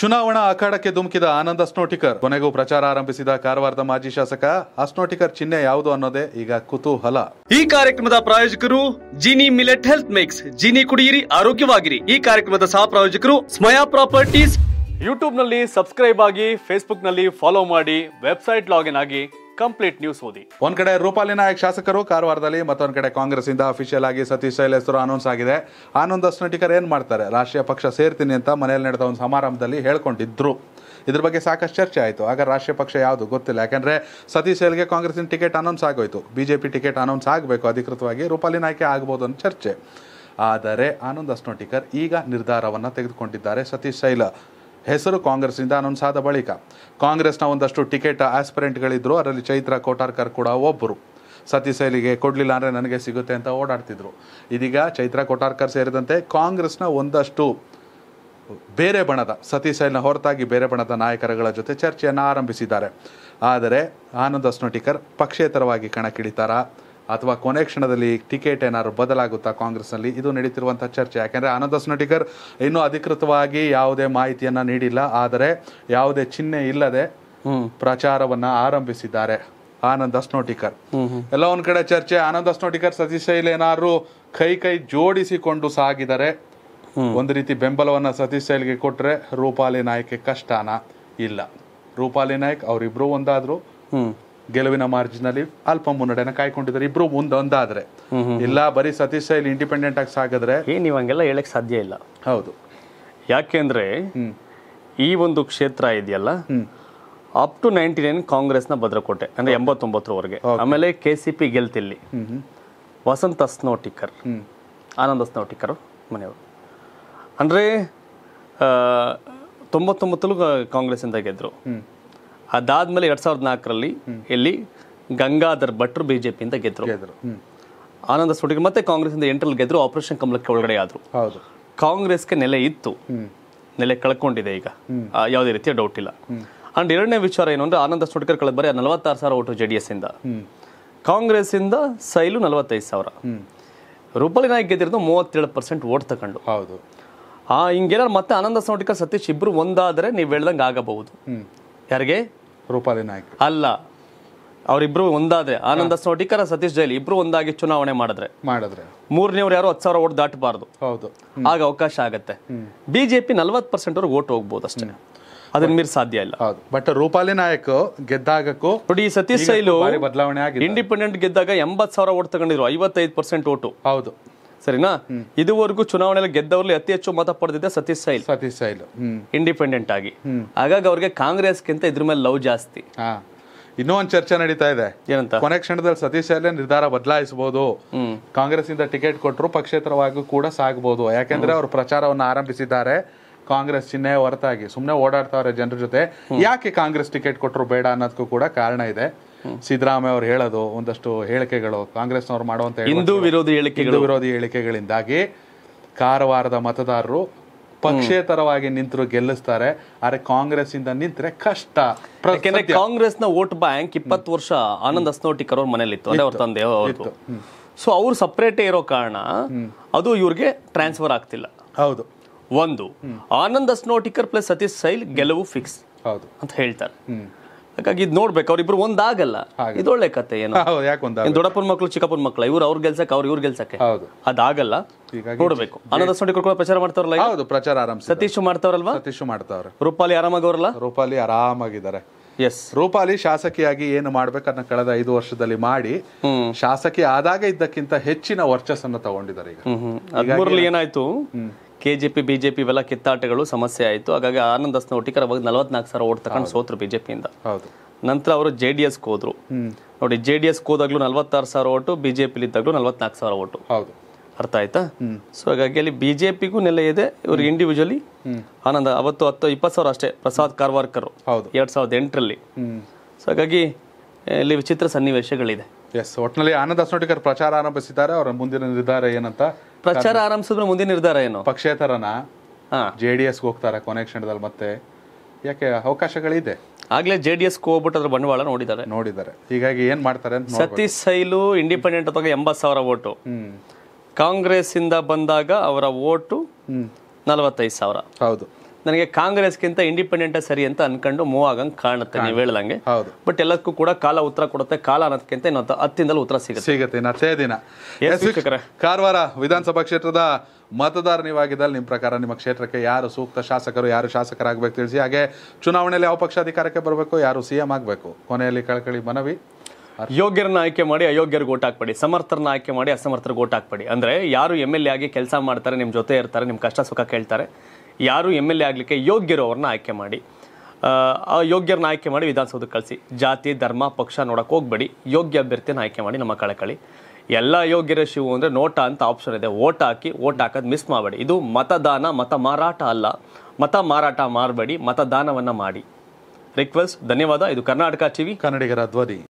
ಚುನಾವಣಾ ಅಖಾಡಕ್ಕೆ ಧುಮುಕಿದ ಆನಂದ್ ಅಸ್ನೋಟಿಕರ್ ಕೊನೆಗೂ ಪ್ರಚಾರ ಆರಂಭಿಸಿದ ಕಾರವಾರದ ಮಾಜಿ ಶಾಸಕ ಅಸ್ನೋಟಿಕರ್ ಚಿಹ್ನೆ ಯಾವುದು ಅನ್ನೋದೇ ಈಗ ಕುತೂಹಲ ಈ ಕಾರ್ಯಕ್ರಮದ ಪ್ರಾಯೋಜಕರು Jini millet health mix Jini ಕುಡಿಯಿರಿ ಆರೋಗ್ಯವಾಗಿರಿ ಈ ಕಾರ್ಯಕ್ರಮದ ಸಹ ಪ್ರಾಯೋಜಕರು ಸ್ಮಯಾ ಪ್ರಾಪರ್ಟೀಸ್ ಯೂಟ್ಯೂಬ್ನಲ್ಲಿ ಸಬ್ಸ್ಕ್ರೈಬ್ ಆಗಿ ಫೇಸ್ಬುಕ್ನಲ್ಲಿ ಫಾಲೋ ಮಾಡಿ ವೆಬ್ಸೈಟ್ ಲಾಗಿನ್ ಆಗಿ ಕಂಪ್ಲೀಟ್ ನ್ಯೂಸ್ ಓದಿ ಒಂದ್ ಕಡೆ ರೂಪಾಲಿ ನಾಯಕ್ ಶಾಸಕರು ಕಾರವಾರದಲ್ಲಿ ಮತ್ತೊಂದ್ ಕಡೆ ಕಾಂಗ್ರೆಸ್ ಇಂದ ಅಫಿಷಿಯಲ್ ಆಗಿ ಸತೀಶ್ ಹೆಸರು ಅನೌನ್ಸ್ ಆಗಿದೆ ಆನಂದ್ ಅಸ್ನಟಿಕರ್ ಏನ್ ಮಾಡ್ತಾರೆ ರಾಷ್ಟ್ರೀಯ ಪಕ್ಷ ಸೇರ್ತೀನಿ ಅಂತ ಮನೆಯಲ್ಲಿ ನಡೆದ ಒಂದು ಸಮಾರಂಭದಲ್ಲಿ ಹೇಳ್ಕೊಂಡಿದ್ರು ಇದ್ರ ಬಗ್ಗೆ ಸಾಕಷ್ಟು ಚರ್ಚೆ ಆಯಿತು ಆಗ ರಾಷ್ಟ್ರೀಯ ಪಕ್ಷ ಯಾವುದು ಗೊತ್ತಿಲ್ಲ ಯಾಕಂದರೆ ಸತೀಶ್ ಶೈಲ್ಗೆ ಕಾಂಗ್ರೆಸ್ಸಿನ ಟಿಕೆಟ್ ಅನೌನ್ಸ್ ಆಗೋಯ್ತು ಬಿಜೆಪಿ ಟಿಕೆಟ್ ಅನೌನ್ಸ್ ಆಗಬೇಕು ಅಧಿಕೃತವಾಗಿ ರೂಪಾಲಿ ನಾಯ್ಕೆ ಆಗ್ಬೋದು ಅಂತ ಚರ್ಚೆ ಆದರೆ ಆನಂದ್ ಅಸ್ನೋಟಿಕರ್ ಈಗ ನಿರ್ಧಾರವನ್ನು ತೆಗೆದುಕೊಂಡಿದ್ದಾರೆ ಸತೀಶ್ ಶೈಲ ಹೆಸರು ಕಾಂಗ್ರೆಸ್ನಿಂದ ಅನೌನ್ಸ್ ಆದ ಬಳಿಕ ಕಾಂಗ್ರೆಸ್ನ ಒಂದಷ್ಟು ಟಿಕೆಟ್ ಆಸ್ಪಿರೆಂಟ್ಗಳಿದ್ದರು ಅದರಲ್ಲಿ ಚೈತ್ರ ಕೋಟಾರ್ಕರ್ ಕೂಡ ಒಬ್ಬರು ಸತೀಸೈಲಿಗೆ ಕೊಡಲಿಲ್ಲ ಅಂದರೆ ನನಗೆ ಸಿಗುತ್ತೆ ಅಂತ ಓಡಾಡ್ತಿದ್ರು ಇದೀಗ ಚೈತ್ರ ಕೋಟಾರ್ಕರ್ ಸೇರಿದಂತೆ ಕಾಂಗ್ರೆಸ್ನ ಒಂದಷ್ಟು ಬೇರೆ ಬಣದ ಸತೀಸೈಲ್ನ ಹೊರತಾಗಿ ಬೇರೆ ಬಣದ ನಾಯಕರುಗಳ ಜೊತೆ ಚರ್ಚೆಯನ್ನು ಆರಂಭಿಸಿದ್ದಾರೆ ಆದರೆ ಆನಂದ್ ಅಸ್ನೋಟಿಕರ್ ಪಕ್ಷೇತರವಾಗಿ ಕಣಕ್ಕಿಳಿತಾರಾ ಅಥವಾ ಕೊನೆ ಕ್ಷಣದಲ್ಲಿ ಟಿಕೆಟ್ ಏನಾದ್ರು ಬದಲಾಗುತ್ತಾ ಕಾಂಗ್ರೆಸ್ನಲ್ಲಿ ಇದು ನಡೀತಿರುವಂತಹ ಚರ್ಚೆ ಯಾಕೆಂದ್ರೆ ಆನಂದ ಸ್ನೋಟಿಕರ್ ಇನ್ನೂ ಅಧಿಕೃತವಾಗಿ ಯಾವುದೇ ಮಾಹಿತಿಯನ್ನ ನೀಡಿಲ್ಲ ಆದರೆ ಯಾವುದೇ ಚಿಹ್ನೆ ಇಲ್ಲದೆ ಪ್ರಚಾರವನ್ನ ಆರಂಭಿಸಿದ್ದಾರೆ ಆನಂದ ಸ್ನೋಟಿಕರ್ ಎಲ್ಲ ಒಂದ್ ಕಡೆ ಚರ್ಚೆ ಆನಂದ ಸ್ನೋಟಿಕರ್ ಸತೀಶ್ ಶೈಲ್ ಏನಾದ್ರು ಕೈ ಕೈ ಜೋಡಿಸಿಕೊಂಡು ಸಾಗಿದರೆ ಒಂದು ರೀತಿ ಬೆಂಬಲವನ್ನ ಸತೀಶ್ ಶೈಲ್ಗೆ ಕೊಟ್ರೆ ರೂಪಾಲಿ ನಾಯ್ಕೆ ಕಷ್ಟನಾ ಇಲ್ಲ ರೂಪಾಲಿ ನಾಯ್ಕ್ ಅವರಿಬ್ಬರು ಒಂದಾದ್ರು ಗೆಲುವಿನ ಮಾರ್ಜಿನ್ ಅಲ್ಲಿ ಅಲ್ಪ ಮುನ್ನಡೆನ ಕಾಯ್ಕೊಂಡಿದ್ದಾರೆ ಇಬ್ರು ಮುಂದೊಂದಾದ್ರೆ ಇಲ್ಲ ಬರೀ ಸತೀಶ್ ಇಲ್ಲಿ ಇಂಡಿಪೆಂಡೆಂಟ್ ಆಗಿ ಸಾಗಿದ್ರೆ ಏನು ನೀವು ಹಂಗೆಲ್ಲ ಹೇಳಕ್ ಸಾಧ್ಯ ಇಲ್ಲ ಹೌದು ಯಾಕೆಂದ್ರೆ ಈ ಒಂದು ಕ್ಷೇತ್ರ ಇದೆಯಲ್ಲ ಅಪ್ ಟು ನೈಂಟಿ ನೈನ್ ಕಾಂಗ್ರೆಸ್ನ ಭದ್ರಕೋಟೆ ಅಂದ್ರೆ ಎಂಬತ್ತೊಂಬತ್ತರವರೆಗೆ ಆಮೇಲೆ ಕೆ ಸಿ ಪಿ ಗೆಲ್ತಿಲ್ಲಿ ವಸಂತ ಸ್ನೋಟಿಕರ್ ಆನಂದ ಸ್ನೋಟಿಕರ್ ಮನೆಯವರು ಅಂದರೆ ತೊಂಬತ್ತೊಂಬತ್ತಲ್ಲೂ ಇಂದ ಗೆದ್ರು ಅದಾದ್ಮೇಲೆ ಎರಡ್ ಸಾವಿರದ ನಾಲ್ಕರಲ್ಲಿ ಇಲ್ಲಿ ಗಂಗಾಧರ್ ಭಟ್ರು ಬಿ ಜೆ ಪಿಯಿಂದ ಗೆದ್ದರು ಆನಂದ ಸುಟಿಗೆ ಮತ್ತೆ ಕಾಂಗ್ರೆಸ್ ಇಂದ ಎಂಟರಲ್ಲಿ ಗೆದ್ರು ಆಪರೇಷನ್ ಕಮಲಕ್ಕೆ ಒಳಗಡೆ ಆದ್ರು ಕಾಂಗ್ರೆಸ್ಗೆ ನೆಲೆ ಇತ್ತು ನೆಲೆ ಕಳ್ಕೊಂಡಿದೆ ಈಗ ಯಾವುದೇ ರೀತಿಯ ಡೌಟ್ ಇಲ್ಲ ಅಂಡ್ ಎರಡನೇ ವಿಚಾರ ಏನು ಅಂದ್ರೆ ಆನಂದ ಸೋಡ್ಕರ್ ಕಳೆದ ಬರೀ ನಲವತ್ತಾರು ಸಾವಿರ ಓಟು ಜೆ ಇಂದ ಕಾಂಗ್ರೆಸ್ ಇಂದ ಸೈಲು ನಲವತ್ತೈದು ಸಾವಿರ ರೂಪಾಯಿ ನಾಯಕ್ ಗೆದ್ದಿರೋದು ಮೂವತ್ತೇಳು ಪರ್ಸೆಂಟ್ ಓಟ್ ತಗೊಂಡು ಹೌದು ಆ ಮತ್ತೆ ಆನಂದ ಸೋಡ್ಕರ್ ಸತೀಶ್ ಇಬ್ರು ಒಂದಾದರೆ ನೀವು ಹೇಳ್ದಂಗೆ ಆಗಬಹುದು ಯಾರಿಗೆ ರೂಪಾಲಿ ನಾಯ್ಕ ಅಲ್ಲ ಅವರಿಬ್ರು ಒಂದಾದ್ರೆ ಆನಂದ ಸೋಟಿಕರ ಸತೀಶ್ ಜೈಲಿ ಇಬ್ರು ಒಂದಾಗಿ ಚುನಾವಣೆ ಮಾಡಿದ್ರೆ ಮಾಡಿದ್ರೆ ಮೂರನೇವ್ರು ಯಾರು ಹತ್ತು ಸಾವಿರ ಓಟ್ ದಾಟಬಾರ್ದು ಹೌದು ಆಗ ಅವಕಾಶ ಆಗತ್ತೆ ಬಿಜೆಪಿ ನಲ್ವತ್ತು ಪರ್ಸೆಂಟ್ ಅವ್ರಿಗೆ ಓಟ್ ಹೋಗ್ಬೋದು ಅಷ್ಟೇ ಅದನ್ನ ಮೀರಿ ಸಾಧ್ಯ ಇಲ್ಲ ಹೌದು ಬಟ್ ರೂಪಾಲಿ ನಾಯಕ್ ಗೆದ್ದಾಗಕ್ಕೂ ನೋಡಿ ಸತೀಶ್ ಜೈಲು ಬದಲಾವಣೆ ಆಗಿ ಇಂಡಿಪೆಂಡೆಂಟ್ ಗೆದ್ದಾಗ ಎಂಬತ್ ಸಾವಿರ ಓಟ್ ತಗೊಂಡಿದ್ರು ಐವತ್ತೈದು ಪರ್ಸೆಂಟ್ ಓಟು ಹೌದು ಸರಿನಾ ಇದುವರೆಗೂ ಚುನಾವಣೆಯಲ್ಲಿ ಗೆದ್ದವರಲ್ಲಿ ಅತಿ ಹೆಚ್ಚು ಮತ ಪಡೆದಿದ್ದ ಸತೀಶ್ ಸೈಲ್ ಸತೀಶ್ ಸೈಲ್ ಇಂಡಿಪೆಂಡೆಂಟ್ ಆಗಿ ಹಾಗಾಗಿ ಅವ್ರಿಗೆ ಕಾಂಗ್ರೆಸ್ಗಿಂತ ಇದ್ರ ಮೇಲೆ ಲವ್ ಜಾಸ್ತಿ ಇನ್ನೂ ಒಂದು ಚರ್ಚೆ ನಡೀತಾ ಇದೆ ಏನಂತ ಕೊನೆ ಕ್ಷಣದಲ್ಲಿ ಸತೀಶ್ ಸೈಲೆ ನಿರ್ಧಾರ ಬದಲಾಯಿಸಬಹುದು ಕಾಂಗ್ರೆಸ್ ಇಂದ ಟಿಕೆಟ್ ಕೊಟ್ಟರು ಪಕ್ಷೇತರವಾಗಿ ಕೂಡ ಸಾಗಬಹುದು ಯಾಕೆಂದ್ರೆ ಅವರು ಪ್ರಚಾರವನ್ನು ಆರಂಭಿಸಿದ್ದಾರೆ ಕಾಂಗ್ರೆಸ್ ಚಿಹ್ನೆ ಹೊರತಾಗಿ ಸುಮ್ಮನೆ ಓಡಾಡ್ತಾವ್ರೆ ಜನರ ಜೊತೆ ಯಾಕೆ ಕಾಂಗ್ರೆಸ್ ಟಿಕೆಟ್ ಕೊಟ್ಟರು ಬೇಡ ಅನ್ನೋದಕ್ಕೂ ಕೂಡ ಕಾರಣ ಇದೆ ಸಿದ್ದರಾಮಯ್ಯ ಅವರು ಹೇಳೋದು ಒಂದಷ್ಟು ಹೇಳಿಕೆಗಳು ಕಾಂಗ್ರೆಸ್ನವ್ರು ಮಾಡುವಂಥ ಹಿಂದೂ ವಿರೋಧಿ ಹೇಳಿಕೆಗಳು ವಿರೋಧಿ ಹೇಳಿಕೆಗಳಿಂದಾಗಿ ಕಾರವಾರದ ಮತದಾರರು ಪಕ್ಷೇತರವಾಗಿ ನಿಂತರು ಗೆಲ್ಲಿಸ್ತಾರೆ ಆದರೆ ಕಾಂಗ್ರೆಸ್ ಇಂದ ನಿಂತ್ರೆ ಕಷ್ಟ ಯಾಕೆಂದ್ರೆ ಕಾಂಗ್ರೆಸ್ನ ವೋಟ್ ಬ್ಯಾಂಕ್ ಇಪ್ಪತ್ತು ವರ್ಷ ಆನಂದ್ ಅಸ್ನೋಟಿಕರ್ ಅವ್ರ ಮನೇಲಿ ಅದೇ ತಂದೆ ಸೊ ಅವರು ಸಪ್ರೇಟೇ ಇರೋ ಕಾರಣ ಅದು ಇವ್ರಿಗೆ ಟ್ರಾನ್ಸ್ಫರ್ ಆಗ್ತಿಲ್ಲ ಹೌದು ಒಂದು ಆನಂದ್ ಅಸ್ನೋಟಿಕರ್ ಪ್ಲಸ್ ಸತೀಶ್ ಸೈಲ್ ಗೆಲುವು ಫಿಕ್ಸ್ ಹೌದು ಅಂತ ಹೇಳ್ತಾರೆ ಹಾಗಾಗಿ ಇದು ನೋಡ್ಬೇಕು ಅವ್ರಿಬ್ರು ಒಂದಾಗಲ್ಲ ಇದೊಳ್ಳೆ ಕತೆ ಏನು ದೊಡ್ಡಪ್ಪನ ಮಕ್ಕಳು ಚಿಕ್ಕಪ್ಪನ ಮಕ್ಕಳ ಇವ್ರು ಅವ್ರ ಗೆಲ್ಸಕ್ಕೆ ಅವ್ರ ಇವ್ರ ಗೆಲ್ಸಕ್ಕೆ ಅದಾಗಲ್ಲ ನೋಡ್ಬೇಕು ಆನಂದ ಪ್ರಚಾರ ಮಾಡ್ತಾರಲ್ಲ ಹೌದು ಪ್ರಚಾರ ಆರಾಮ್ ಸತೀಶ್ ಮಾಡ್ತಾರಲ್ವಾ ಸತೀಶ್ ಮಾಡ್ತಾರ ರೂಪಾಲಿ ಆರಾಮಾಗವ್ರಲ್ಲ ರೂಪಾಲಿ ಆರಾಮಾಗಿದ್ದಾರೆ ಎಸ್ ರೂಪಾಲಿ ಶಾಸಕಿಯಾಗಿ ಏನು ಮಾಡ್ಬೇಕನ್ನ ಕಳೆದ ಐದು ವರ್ಷದಲ್ಲಿ ಮಾಡಿ ಶಾಸಕಿ ಆದಾಗ ಇದ್ದಕ್ಕಿಂತ ಹೆಚ್ಚಿನ ವರ್ಚಸ್ಸನ್ನು ತಗೊಂಡಿದ್ದಾರೆ ಈಗ ಏನಾಯ್ತು K J P B J P ಇವೆಲ್ಲ ಕಿತ್ತಾಟಗಳು ಸಮಸ್ಯೆ ಆಯಿತು ಹಾಗಾಗಿ ಆನಂದ್ ಅಸ್ನ ಅವಾಗ ನಲವತ್ನಾಲ್ಕು ಸಾವಿರ ಓಟ್ ತಗೊಂಡು ಸೋತರು ಬಿ ಜೆ ಪಿಯಿಂದ ನಂತರ ಅವರು ಜೆ ಡಿ ಎಸ್ಗೆ ಹೋದರು ನೋಡಿ ಜೆ ಡಿ ಎಸ್ಗೆ ಹೋದಾಗಲೂ ನಲವತ್ತಾರು ಸಾವಿರ ಓಟು ಬಿ ಜೆ ಪಿಲಿ ಇದ್ದಾಗಲೂ ನಲವತ್ನಾಲ್ಕು ಸಾವಿರ ಓಟು ಅರ್ಥ ಆಯ್ತಾ ಸೊ ಹಾಗಾಗಿ ಅಲ್ಲಿ ಬಿ ಜೆ ಪಿಗೂ ನೆಲೆ ಇದೆ ಇವರು ಇಂಡಿವಿಜುವಲಿ ಆನಂದ ಅವತ್ತು ಹತ್ತು ಇಪ್ಪತ್ತು ಸಾವಿರ ಅಷ್ಟೇ ಪ್ರಸಾದ್ ಕಾರ್ವಾರ್ಕರ್ ಎರಡು ಸಾವಿರದ ಎಂಟರಲ್ಲಿ ಸೊ ಹಾಗಾಗಿ ಇಲ್ಲಿ ವಿಚಿತ್ರ ಸನ್ನಿವೇಶಗಳಿದೆ ಎಸ್ ಒಟ್ನಲ್ಲಿ ಆನಂದ್ ಅಸ್ನೋಟಿಕರ್ ಪ್ರಚಾರ ಆರಂಭಿಸಿದ್ದಾರೆ ಅವರ ಮುಂದಿನ ನಿರ್ಧಾರ ಏನಂತ ಪ್ರಚಾರ ಆರಂಭಿಸಿದ್ರೆ ಮುಂದಿನ ನಿರ್ಧಾರ ಏನು ಪಕ್ಷೇತರನ ಜೆ ಡಿ ಎಸ್ ಹೋಗ್ತಾರೆ ಕೊನೆ ಕ್ಷಣದಲ್ಲಿ ಮತ್ತೆ ಯಾಕೆ ಅವಕಾಶಗಳಿದೆ ಆಗ್ಲೇ ಜೆ ಡಿ ಎಸ್ ಹೋಗ್ಬಿಟ್ಟು ಅದ್ರ ಬಂಡವಾಳ ನೋಡಿದ್ದಾರೆ ನೋಡಿದ್ದಾರೆ ಹೀಗಾಗಿ ಏನ್ ಮಾಡ್ತಾರೆ ಸತೀಶ್ ಸೈಲು ಇಂಡಿಪೆಂಡೆಂಟ್ ಅಥವಾ ಎಂಬತ್ ಸಾವಿರ ಓಟು ಕಾಂಗ್ರೆಸ್ ಇಂದ ಬಂದಾಗ ಅವರ ಓಟು ನಲವತ್ತೈದು ಸಾವಿರ ಹೌದು ನನಗೆ ಕಾಂಗ್ರೆಸ್ಗಿಂತ ಇಂಡಿಪೆಂಡೆಂಟ್ ಸರಿ ಅಂತ ಅನ್ಕೊಂಡು ಮೂವ್ ಆಗಂಗೆ ಕಾಣುತ್ತೆ ನೀವು ಹೇಳ್ದಂಗೆ ಬಟ್ ಎಲ್ಲದಕ್ಕೂ ಕೂಡ ಕಾಲ ಉತ್ತರ ಕೊಡುತ್ತೆ ಕಾಲ ಅನ್ನೋದಕ್ಕಿಂತ ಇನ್ನೊಂದು ಹತ್ತಿಂದಲೂ ಉತ್ತರ ಸಿಗುತ್ತೆ ಸಿಗುತ್ತೆ ನಚ್ಚೇ ದಿನ ಕಾರವಾರ ವಿಧಾನಸಭಾ ಕ್ಷೇತ್ರದ ಮತದಾರ ನೀವಾಗಿದ್ದಲ್ಲಿ ನಿಮ್ಮ ಪ್ರಕಾರ ನಿಮ್ಮ ಕ್ಷೇತ್ರಕ್ಕೆ ಯಾರು ಸೂಕ್ತ ಶಾಸಕರು ಯಾರು ಶಾಸಕರಾಗಬೇಕು ತಿಳಿಸಿ ಹಾಗೆ ಚುನಾವಣೆಯಲ್ಲಿ ಯಾವ ಪಕ್ಷ ಅಧಿಕಾರಕ್ಕೆ ಬರಬೇಕು ಯಾರು ಸಿ ಎಂ ಆಗಬೇಕು ಕೊನೆಯಲ್ಲಿ ಕಳ್ಕಳಿ ಮನವಿ ಯೋಗ್ಯರನ್ನ ಆಯ್ಕೆ ಮಾಡಿ ಅಯೋಗ್ಯರಿಗೆ ಓಟ್ ಹಾಕ್ಬೇಡಿ ಸಮರ್ಥರನ್ನ ಆಯ್ಕೆ ಮಾಡಿ ಅಸಮರ್ಥರಿಗೆ ಓಟ್ ಹಾಕ್ಬೇಡಿ ಅಂದ್ರೆ ಯಾರು ಎಮ್ ಎಲ್ ಎ ಆಗಿ ಕೆಲಸ ಮಾಡ್ತಾರೆ ನಿಮ್ ಜೊತೆ ಇರ್ತಾರೆ ನಿಮ್ ಕಷ್ಟ ಸುಖ ಕೇಳ್ತಾರೆ ಯಾರು ಎಮ್ ಎಲ್ ಎ ಆಗಲಿಕ್ಕೆ ಯೋಗ್ಯರು ಅವ್ರನ್ನ ಆಯ್ಕೆ ಮಾಡಿ ಆ ಯೋಗ್ಯರನ್ನ ಆಯ್ಕೆ ಮಾಡಿ ವಿಧಾನಸೌಧಕ್ಕೆ ಕಳಿಸಿ ಜಾತಿ ಧರ್ಮ ಪಕ್ಷ ನೋಡೋಕೆ ಹೋಗಬೇಡಿ ಯೋಗ್ಯ ಅಭ್ಯರ್ಥಿನ ಆಯ್ಕೆ ಮಾಡಿ ನಮ್ಮ ಕಳಕಳಿ ಎಲ್ಲ ಯೋಗ್ಯರ ಶಿವು ಅಂದರೆ ನೋಟ ಅಂತ ಆಪ್ಷನ್ ಇದೆ ಓಟ್ ಹಾಕಿ ಓಟ್ ಹಾಕೋದು ಮಿಸ್ ಮಾಡಬೇಡಿ ಇದು ಮತದಾನ ಮತ ಮಾರಾಟ ಅಲ್ಲ ಮತ ಮಾರಾಟ ಮಾಡಬೇಡಿ ಮತದಾನವನ್ನು ಮಾಡಿ ರಿಕ್ವೆಸ್ಟ್ ಧನ್ಯವಾದ ಇದು ಕರ್ನಾಟಕ ಟಿವಿ ಕನ್ನಡಿಗರ ಧ್ವನಿ